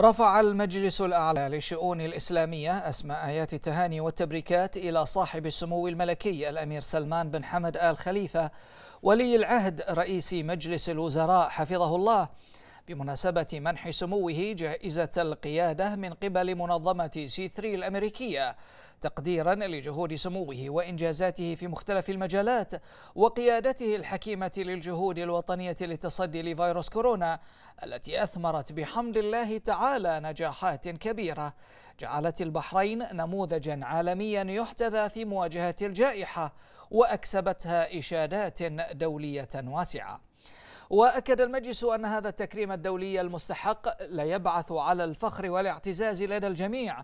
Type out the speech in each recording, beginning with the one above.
رفع المجلس الأعلى للشؤون الإسلامية أسماء آيات التهاني والتبريكات إلى صاحب السمو الملكي الأمير سلمان بن حمد آل خليفة ولي العهد رئيس مجلس الوزراء حفظه الله بمناسبة منح سموه جائزة القيادة من قبل منظمة سي 3 الأمريكية تقديرا لجهود سموه وإنجازاته في مختلف المجالات وقيادته الحكيمة للجهود الوطنية للتصدي لفيروس كورونا التي أثمرت بحمد الله تعالى نجاحات كبيرة جعلت البحرين نموذجا عالميا يحتذى في مواجهة الجائحة وأكسبتها إشادات دولية واسعة وأكد المجلس أن هذا التكريم الدولي المستحق لا يبعث على الفخر والاعتزاز لدى الجميع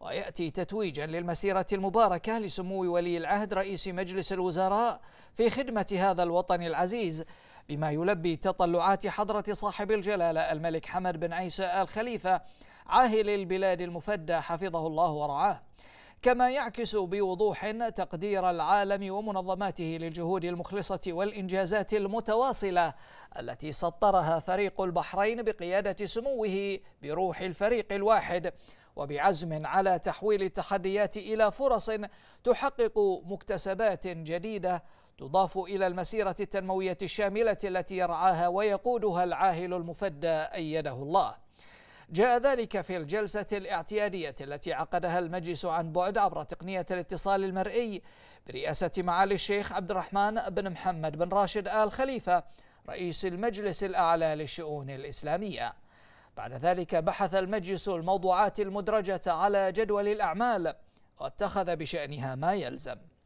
ويأتي تتويجا للمسيرة المباركة لسمو ولي العهد رئيس مجلس الوزراء في خدمة هذا الوطن العزيز بما يلبي تطلعات حضرة صاحب الجلالة الملك حمد بن عيسى آل خليفة عاهل البلاد المفدى حفظه الله ورعاه كما يعكس بوضوح تقدير العالم ومنظماته للجهود المخلصة والإنجازات المتواصلة التي سطرها فريق البحرين بقيادة سموه بروح الفريق الواحد وبعزم على تحويل التحديات إلى فرص تحقق مكتسبات جديدة تضاف إلى المسيرة التنموية الشاملة التي يرعاها ويقودها العاهل المفدى أيده الله جاء ذلك في الجلسة الاعتيادية التي عقدها المجلس عن بعد عبر تقنية الاتصال المرئي برئاسة معالي الشيخ عبد الرحمن بن محمد بن راشد آل خليفة رئيس المجلس الأعلى للشؤون الإسلامية بعد ذلك بحث المجلس الموضوعات المدرجة على جدول الأعمال واتخذ بشأنها ما يلزم